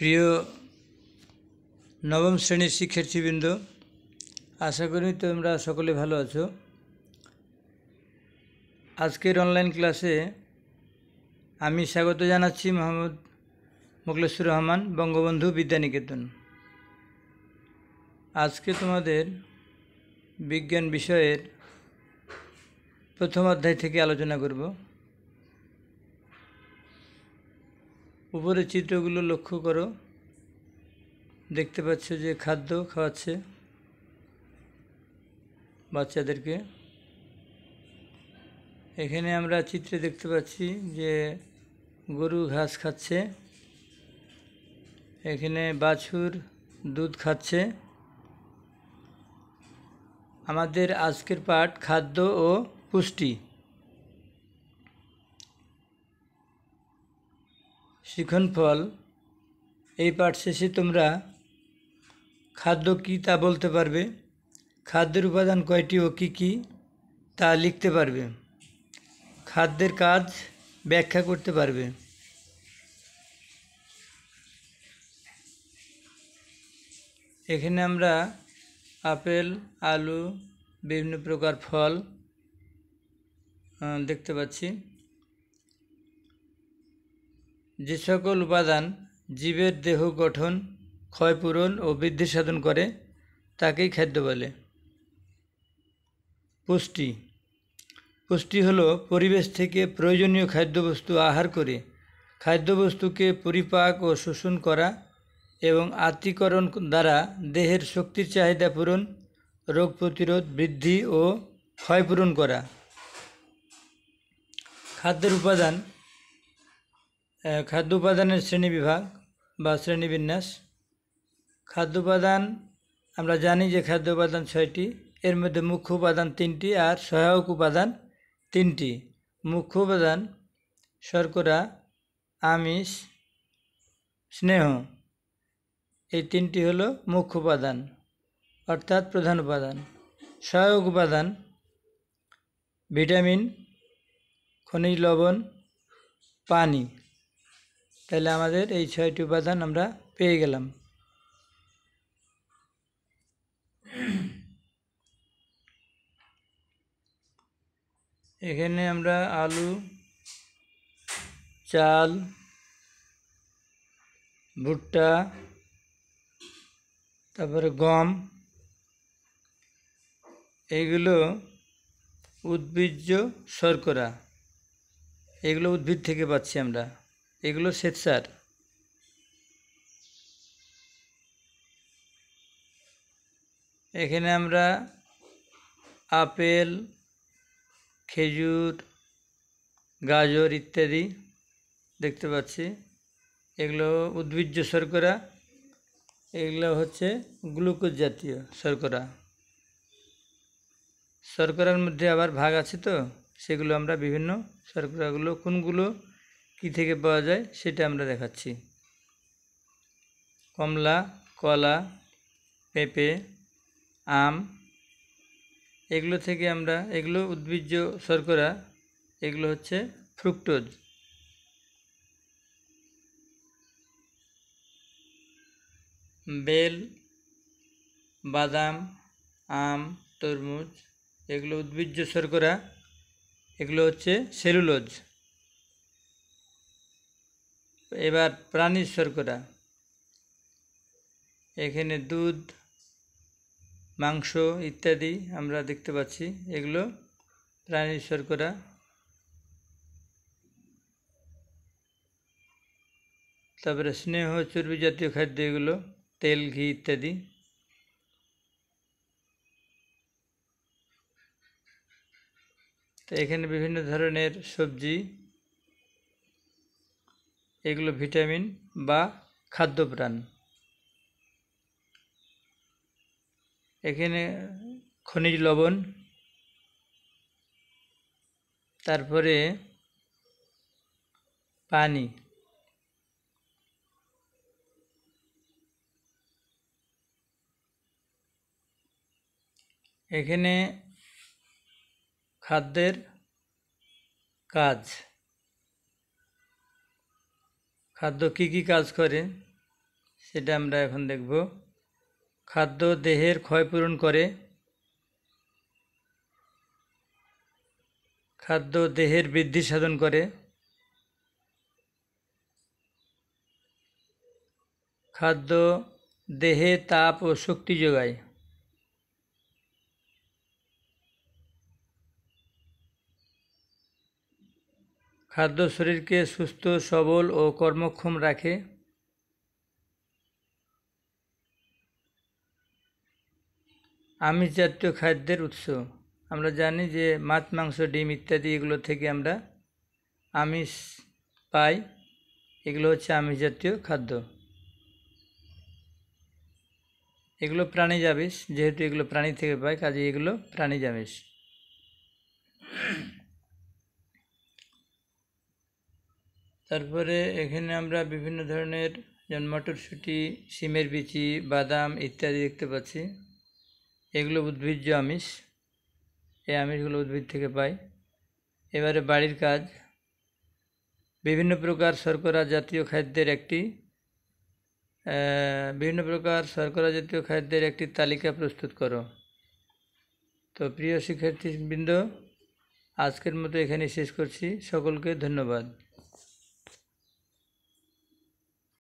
প্রিয় নবম শ্রেণীর শিক্ষার্থীবৃন্দ আশা করি তোমরা সকলে ভালো আছো আজকের অনলাইন ক্লাসে আমি স্বাগত জানাচ্ছি মোহাম্মদ মোকলেসুর রহমান বঙ্গবন্ধু বিদ্যানিকেতন আজকে তোমাদের বিজ্ঞান বিষয়ের প্রথম অধ্যায় থেকে আলোচনা করবো উপরে চিত্রগুলো লক্ষ্য করো দেখতে পাচ্ছ যে খাদ্য খাওয়াচ্ছে বাচ্চাদেরকে এখানে আমরা চিত্রে দেখতে পাচ্ছি যে গরু ঘাস খাচ্ছে এখানে বাছুর দুধ খাচ্ছে আমাদের আজকের পাঠ খাদ্য ও পুষ্টি শিক্ষণফল এই পাঠ শেষে তোমরা খাদ্য কী তা বলতে পারবে খাদ্যের উপাদান কয়টি ও কী কী তা লিখতে পারবে খাদ্যের কাজ ব্যাখ্যা করতে পারবে এখানে আমরা আপেল আলু বিভিন্ন প্রকার ফল দেখতে পাচ্ছি যে সকল উপাদান জীবের দেহ গঠন ক্ষয়পূরণ ও বৃদ্ধি সাধন করে তাকেই খাদ্য বলে পুষ্টি পুষ্টি হলো পরিবেশ থেকে প্রয়োজনীয় খাদ্যবস্তু আহার করে খাদ্যবস্তুকে পরিপাক ও শোষণ করা এবং আত্মীকরণ দ্বারা দেহের শক্তির চাহিদা পূরণ রোগ প্রতিরোধ বৃদ্ধি ও ক্ষয়পূরণ করা খাদ্যের উপাদান খাদ্য উপাদানের শ্রেণী বিভাগ বা শ্রেণীবিন্যাস খাদ্য উপাদান আমরা জানি যে খাদ্য উপাদান ছয়টি এর মধ্যে মুখ্য উপাদান তিনটি আর সহায়ক উপাদান তিনটি মুখ্য উপাদান শর্করা আমিষ স্নেহ এই তিনটি হল মুখ্য উপাদান অর্থাৎ প্রধান উপাদান সহায়ক উপাদান ভিটামিন খনিজ লবণ পানি তাহলে আমাদের এই ছয়টি উপাদান আমরা পেয়ে গেলাম এখানে আমরা আলু চাল ভুট্টা তারপরে গম এগুলো উদ্ভিজ্জ শর্করা এগুলো উদ্ভিদ থেকে পাচ্ছি আমরা এগুলো শ্বেতসার এখানে আমরা আপেল খেজুর গাজর ইত্যাদি দেখতে পাচ্ছি এগুলো উদ্ভিজ্জ শর্করা এগুলো হচ্ছে গ্লুকোজ জাতীয় শর্করা শর্করার মধ্যে আবার ভাগ আছে তো সেগুলো আমরা বিভিন্ন শর্করাগুলো কোনগুলো কি থেকে পাওয়া যায় সেটা আমরা দেখাচ্ছি কমলা কলা পেঁপে আম এগুলো থেকে আমরা এগুলো উদ্ভিজ্জ শর্করা এগুলো হচ্ছে ফ্রুক্টোজ বেল বাদাম আম তরমুজ এগুলো উদ্ভিজ্জ শর্করা এগুলো হচ্ছে সেলুলোজ এবার প্রাণীর শর্করা এখানে দুধ মাংস ইত্যাদি আমরা দেখতে পাচ্ছি এগুলো প্রাণীর শর্করা তারপরে স্নেহ চর্বি জাতীয় খাদ্য এগুলো তেল ঘি ইত্যাদি তো এখানে বিভিন্ন ধরনের সবজি এগুলো ভিটামিন বা খাদ্যপ্রাণ এখানে খনিজ লবণ তারপরে পানি এখানে খাদ্যের কাজ খাদ্য কি কি কাজ করে সেটা আমরা এখন দেখব খাদ্য দেহের ক্ষয়পূরণ করে খাদ্য দেহের বৃদ্ধি সাধন করে খাদ্য দেহে তাপ ও শক্তি যোগায় খাদ্য শরীরকে সুস্থ সবল ও কর্মক্ষম রাখে আমিষ জাতীয় খাদ্যের উৎস আমরা জানি যে মাছ মাংস ডিম ইত্যাদি এগুলো থেকে আমরা আমিষ পাই এগুলো হচ্ছে আমিষ জাতীয় খাদ্য এগুলো প্রাণী আমিষ যেহেতু এগুলো প্রাণী থেকে পায় কাজে এগুলো প্রাণী আমিষ তারপরে এখানে আমরা বিভিন্ন ধরনের যেমন মটরশুঁটি সিমের বিচি বাদাম ইত্যাদি দেখতে পাচ্ছি এগুলো উদ্ভিজ্জ আমিষ এই আমিষগুলো উদ্ভিদ থেকে পাই এবারে বাড়ির কাজ বিভিন্ন প্রকার শর্করা জাতীয় খাদ্যের একটি বিভিন্ন প্রকার শর্করা জাতীয় খাদ্যের একটি তালিকা প্রস্তুত করো তো প্রিয় শিক্ষার্থীবৃন্দ আজকের মতো এখানে শেষ করছি সকলকে ধন্যবাদ